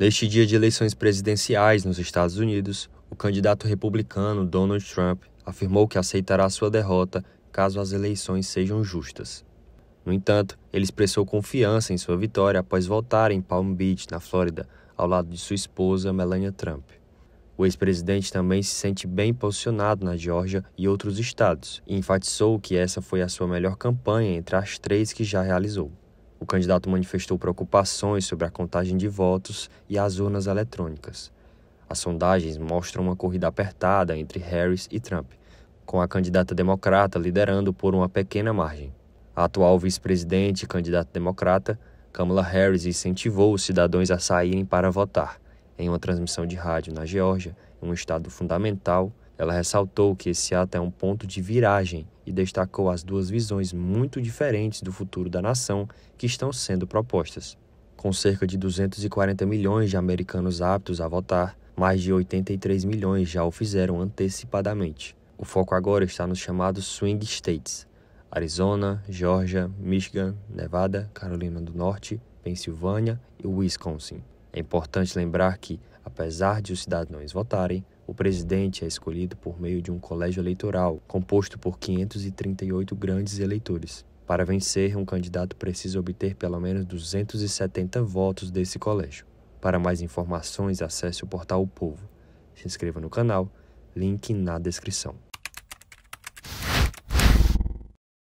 Neste dia de eleições presidenciais nos Estados Unidos, o candidato republicano Donald Trump afirmou que aceitará sua derrota caso as eleições sejam justas. No entanto, ele expressou confiança em sua vitória após votar em Palm Beach, na Flórida, ao lado de sua esposa Melania Trump. O ex-presidente também se sente bem posicionado na Geórgia e outros estados e enfatizou que essa foi a sua melhor campanha entre as três que já realizou. O candidato manifestou preocupações sobre a contagem de votos e as urnas eletrônicas. As sondagens mostram uma corrida apertada entre Harris e Trump, com a candidata democrata liderando por uma pequena margem. A atual vice-presidente e candidata democrata, Kamala Harris, incentivou os cidadãos a saírem para votar. Em uma transmissão de rádio na Geórgia, um estado fundamental, ela ressaltou que esse ato é um ponto de viragem e destacou as duas visões muito diferentes do futuro da nação que estão sendo propostas. Com cerca de 240 milhões de americanos aptos a votar, mais de 83 milhões já o fizeram antecipadamente. O foco agora está nos chamados swing states: Arizona, Georgia, Michigan, Nevada, Carolina do Norte, Pensilvânia e Wisconsin. É importante lembrar que, apesar de os cidadãos votarem, o presidente é escolhido por meio de um colégio eleitoral composto por 538 grandes eleitores. Para vencer, um candidato precisa obter pelo menos 270 votos desse colégio. Para mais informações, acesse o portal O Povo. Se inscreva no canal, link na descrição.